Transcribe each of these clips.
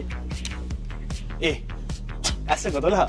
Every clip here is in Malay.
boleh. Eh, rasa kau tolak.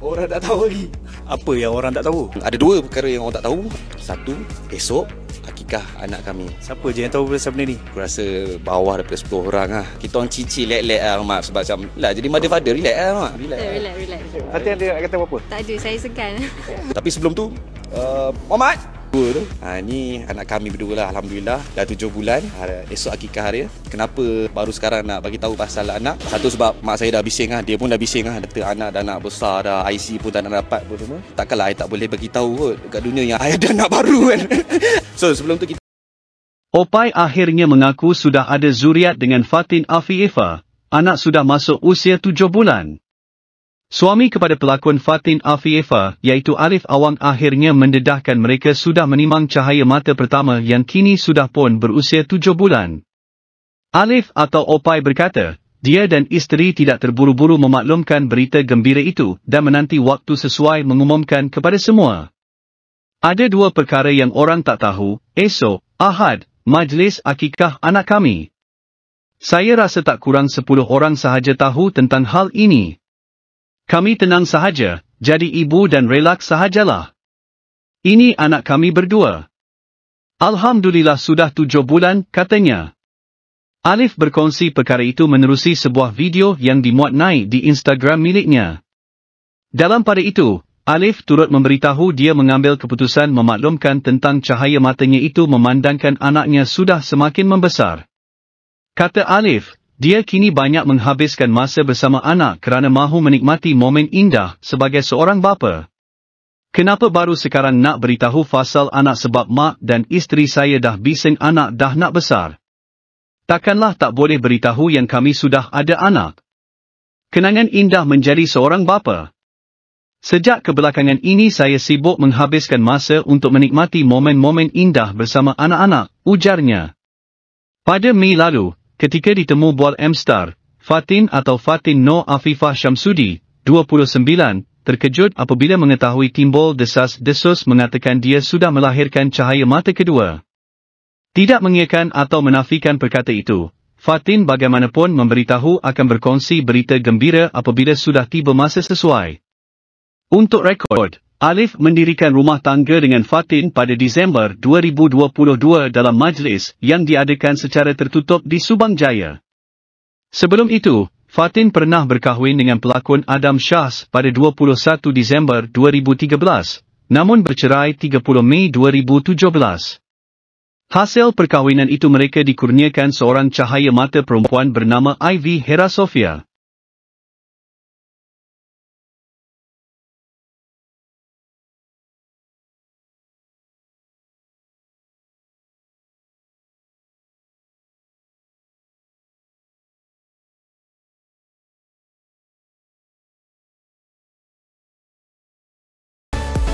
Orang tak tahu lagi. Apa yang orang tak tahu? Ada dua perkara yang orang tak tahu. Satu, esok akikah anak kami. Siapa je yang tahu pasal benda ni? Aku rasa bawah daripada 10 orang lah. Kita orang cici lelek lah, Mak. Sebab macam, lah jadi mother father, relax lah, Mak. Relax, relax. relax. Hati ada nak kata apa-apa? Tak ada, saya segan. Tapi sebelum tu, uh, Muhammad. Dua tu ha, Ni anak kami berdua lah Alhamdulillah Dah tujuh bulan hari, Esok akikah hari Kenapa baru sekarang nak bagi tahu pasal anak Satu sebab mak saya dah bising lah Dia pun dah bising lah Kata anak dah nak besar dah IC pun tak nak dapat pun semua Takkanlah saya tak boleh bagi tahu kot Dekat dunia yang saya ada anak baru kan So sebelum tu kita Opai akhirnya mengaku sudah ada zuriat dengan Fatin Afiefa. Anak sudah masuk usia tujuh bulan. Suami kepada pelakon Fatin Afieva, iaitu Arif Awang akhirnya mendedahkan mereka sudah menimang cahaya mata pertama yang kini sudah pun berusia tujuh bulan. Arif atau Opai berkata, dia dan isteri tidak terburu-buru memaklumkan berita gembira itu dan menanti waktu sesuai mengumumkan kepada semua. Ada dua perkara yang orang tak tahu, esok, Ahad, majlis akikah anak kami. Saya rasa tak kurang sepuluh orang sahaja tahu tentang hal ini. Kami tenang sahaja, jadi ibu dan relax sahajalah. Ini anak kami berdua. Alhamdulillah sudah tujuh bulan, katanya. Alif berkongsi perkara itu menerusi sebuah video yang dimuat naik di Instagram miliknya. Dalam pada itu, Alif turut memberitahu dia mengambil keputusan memaklumkan tentang cahaya matanya itu memandangkan anaknya sudah semakin membesar. Kata Alif, dia kini banyak menghabiskan masa bersama anak kerana mahu menikmati momen indah sebagai seorang bapa. Kenapa baru sekarang nak beritahu fasal anak sebab mak dan isteri saya dah bising anak dah nak besar? Takkanlah tak boleh beritahu yang kami sudah ada anak? Kenangan indah menjadi seorang bapa. Sejak kebelakangan ini saya sibuk menghabiskan masa untuk menikmati momen-momen indah bersama anak-anak, ujarnya. Pada Mei lalu, ketika ditemu buat M-Star, Fatin atau Fatin No Afifah Syamsudi, 29, terkejut apabila mengetahui timbul desas-desus mengatakan dia sudah melahirkan cahaya mata kedua. Tidak mengiakan atau menafikan perkata itu, Fatin bagaimanapun memberitahu akan berkongsi berita gembira apabila sudah tiba masa sesuai. Untuk rekod, Alif mendirikan rumah tangga dengan Fatin pada Disember 2022 dalam majlis yang diadakan secara tertutup di Subang Jaya. Sebelum itu, Fatin pernah berkahwin dengan pelakon Adam Shahs pada 21 Disember 2013, namun bercerai 30 Mei 2017. Hasil perkahwinan itu mereka dikurniakan seorang cahaya mata perempuan bernama Ivy Hera Sofia.